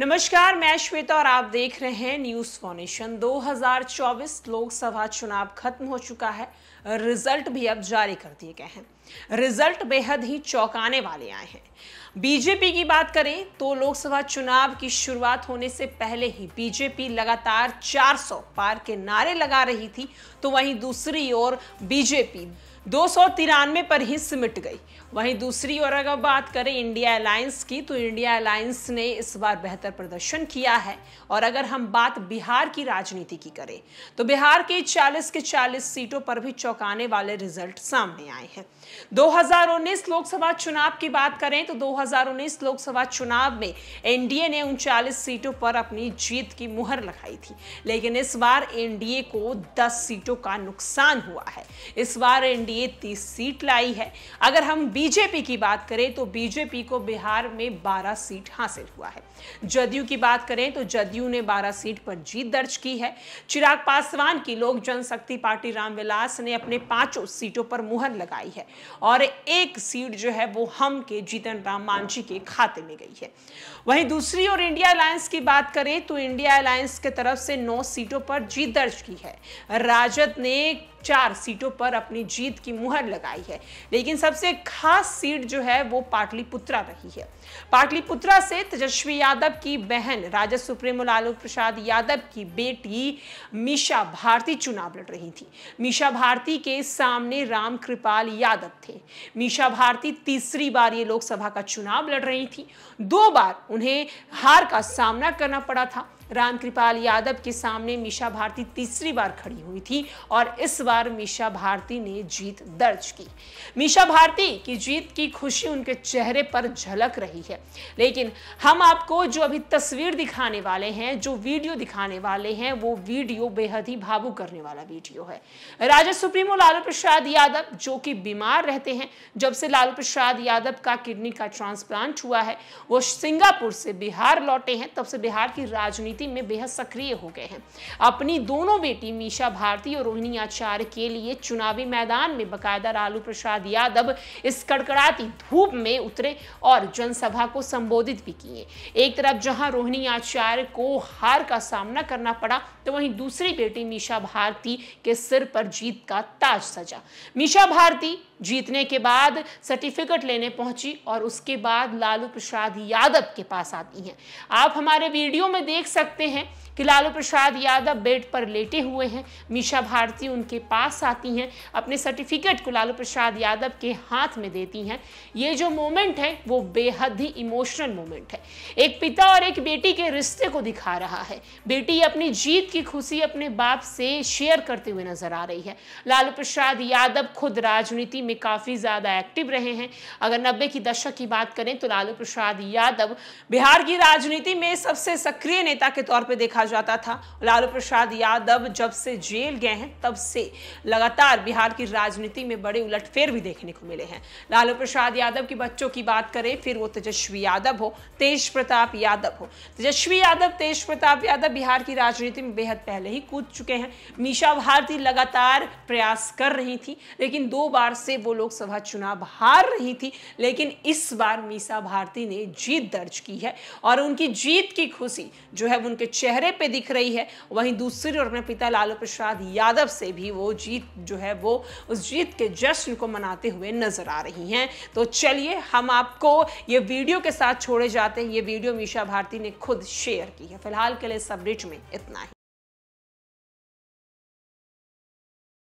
नमस्कार मैं श्वेता और आप देख रहे हैं न्यूज फाउंडेशन 2024 लोकसभा चुनाव खत्म हो चुका है रिजल्ट भी अब जारी कर दिए गए हैं रिजल्ट बेहद ही चौंकाने वाले आए हैं बीजेपी की बात करें तो लोकसभा चुनाव की शुरुआत होने से पहले ही बीजेपी लगातार 400 पार के नारे लगा रही थी तो वहीं दूसरी ओर बीजेपी दो सौ तिरानवे पर ही सिमट गई वहीं दूसरी ओर अगर बात करें इंडिया अलायंस की तो इंडिया अलायंस ने इस बार बेहतर प्रदर्शन किया है और अगर हम बात बिहार की राजनीति की करें तो बिहार की 40 के 40 सीटों पर भी चौंकाने वाले रिजल्ट सामने आए हैं 2019 लोकसभा चुनाव की बात करें तो 2019 लोकसभा चुनाव में एनडीए ने उनचालीस सीटों पर अपनी जीत की मुहर लगाई थी लेकिन इस बार एनडीए को दस सीटों का नुकसान हुआ है इस बार एनडीए लिए 30 सीट लाई है अगर हम बीजेपी की बात करें तो बीजेपी को बिहार में 12 सीट हासिल हुआ है जदयू की बात करें तो जदयू ने 12 सीट पर जीत दर्ज की है चिराग पासवान की लोक जनशक्ति पार्टी रामविलास ने अपने पांचों सीटों पर मुहर लगाई है और एक सीट जो है वो हम के जीतन राम मांझी के खाते में गई है वहीं दूसरी ओर इंडिया अलायंस की बात करें तो इंडिया अलायंस के तरफ से नौ सीटों पर जीत दर्ज की है राजद ने चार सीटों पर अपनी जीत की मुहर लगाई है लेकिन सबसे खास सीट जो है वो पाटलिपुत्रा रही है पाटलिपुत्रा से तेजस्वी यादव की बहन राजद सुप्रीमो लालू प्रसाद यादव की बेटी मीशा भारती चुनाव लड़ रही थी मीशा भारती के सामने राम कृपाल यादव थे मीशा भारती तीसरी बार ये लोकसभा का चुनाव लड़ रही थी दो बार उन्हें हार का सामना करना पड़ा था रामकृपाल यादव के सामने मीशा भारती तीसरी बार खड़ी हुई थी और इस बार मीशा भारती ने जीत दर्ज की मीशा भारती की जीत की खुशी उनके चेहरे पर झलक रही है लेकिन हम आपको जो अभी तस्वीर दिखाने वाले हैं जो वीडियो दिखाने वाले हैं वो वीडियो बेहद ही भावुक करने वाला वीडियो है राजा सुप्रीमो लालू प्रसाद यादव जो कि बीमार रहते हैं जब से लालू प्रसाद यादव का किडनी का ट्रांसप्लांट हुआ है वो सिंगापुर से बिहार लौटे हैं तब से बिहार की राजनीति राजनीति में बेहद सक्रिय हो गए हैं अपनी दोनों बेटी मीशा भारती और रोहिणी आचार्य के लिए चुनावी मैदान में बकायदा लालू प्रसाद यादव इस कड़कड़ाती धूप में उतरे और जनसभा को संबोधित भी किए एक तरफ जहां रोहिणी आचार्य को हार का सामना करना पड़ा तो वहीं दूसरी बेटी मीशा भारती के सिर पर जीत का ताज सजा मीशा भारती जीतने के बाद सर्टिफिकेट लेने पहुंची और उसके बाद लालू प्रसाद यादव के पास आती हैं आप हमारे वीडियो में देख सकते सकते हैं कि लालू प्रसाद यादव बेड पर लेटे हुए हैं मीशा भारती उनके पास आती हैं अपने सर्टिफिकेट को लालू प्रसाद यादव के हाथ में देती हैं ये जो मोमेंट है वो बेहद ही इमोशनल मोमेंट है एक पिता और एक बेटी के रिश्ते को दिखा रहा है बेटी अपनी जीत की खुशी अपने बाप से शेयर करते हुए नजर आ रही है लालू प्रसाद यादव खुद राजनीति में काफ़ी ज़्यादा एक्टिव रहे हैं अगर नब्बे की दशक की बात करें तो लालू प्रसाद यादव बिहार की राजनीति में सबसे सक्रिय नेता के तौर पर देखा कहा जाता था लालू प्रसाद यादव जब से जेल गए हैं तब से लगातार बिहार की राजनीति में बड़े उलटफेर भी देखने को मिले हैं लालू प्रसाद यादव के बच्चों की बात करें फिर वो तेजस्वी यादव हो तेज प्रताप यादव हो तेजस्वी यादव तेज प्रताप यादव बिहार की राजनीति में बेहद पहले ही कूद चुके हैं मीशा भारती लगातार प्रयास कर रही थी लेकिन दो बार से वो लोकसभा चुनाव हार रही थी लेकिन इस बार मीसा भारती ने जीत दर्ज की है और उनकी जीत की खुशी जो है उनके चेहरे पे दिख रही है वहीं दूसरी ओर अपने पिता लालू प्रसाद यादव से भी वो जीत जो है वो उस जीत के जश्न को मनाते हुए नजर आ रही हैं तो चलिए हम आपको ये वीडियो के साथ छोड़े जाते हैं ये वीडियो मीशा भारती ने खुद शेयर की है फिलहाल के लिए इस अपडेट में इतना ही